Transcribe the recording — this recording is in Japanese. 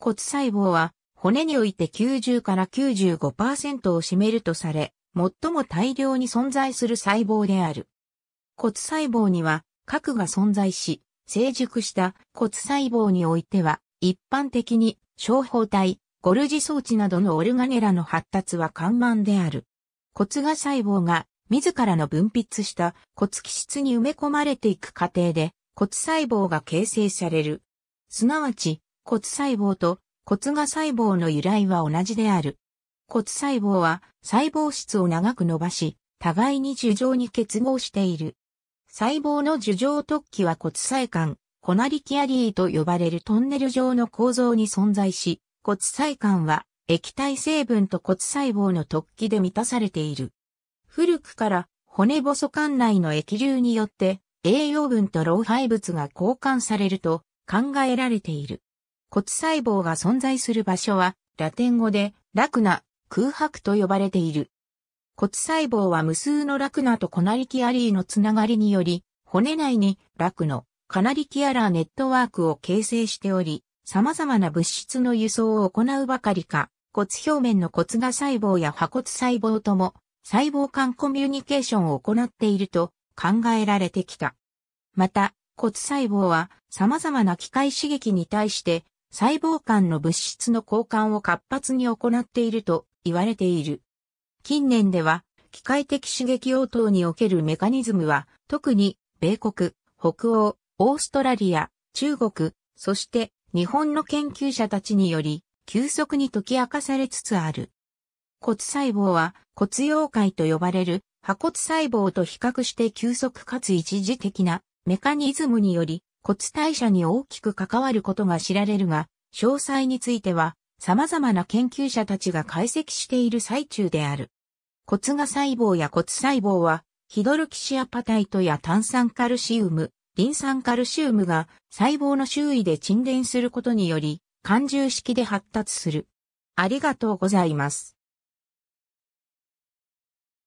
骨細胞は骨において90から95%を占めるとされ、最も大量に存在する細胞である。骨細胞には核が存在し、成熟した骨細胞においては、一般的に小胞体、ゴルジ装置などのオルガネラの発達は緩慢である。骨が細胞が自らの分泌した骨基質に埋め込まれていく過程で骨細胞が形成される。すなわち、骨細胞と骨芽細胞の由来は同じである。骨細胞は細胞質を長く伸ばし、互いに樹状に結合している。細胞の樹状突起は骨細管、コナリキアリーと呼ばれるトンネル状の構造に存在し、骨細管は液体成分と骨細胞の突起で満たされている。古くから骨細管内の液流によって栄養分と老廃物が交換されると考えられている。骨細胞が存在する場所は、ラテン語で、ラクナ、空白と呼ばれている。骨細胞は無数のラクナとコナリキアリーのつながりにより、骨内にラクノ、カナリキアラーネットワークを形成しており、様々な物質の輸送を行うばかりか、骨表面の骨が細胞や破骨細胞とも、細胞間コミュニケーションを行っていると考えられてきた。また、骨細胞は様々な機械刺激に対して細胞間の物質の交換を活発に行っていると言われている。近年では、機械的刺激応答におけるメカニズムは、特に、米国、北欧、オーストラリア、中国、そして日本の研究者たちにより、急速に解き明かされつつある。骨細胞は骨溶解と呼ばれる破骨細胞と比較して急速かつ一時的なメカニズムにより骨代謝に大きく関わることが知られるが、詳細については、様々な研究者たちが解析している最中である。骨が細胞や骨細胞は、ヒドルキシアパタイトや炭酸カルシウム、リン酸カルシウムが細胞の周囲で沈殿することにより、感重式で発達する。ありがとうございます。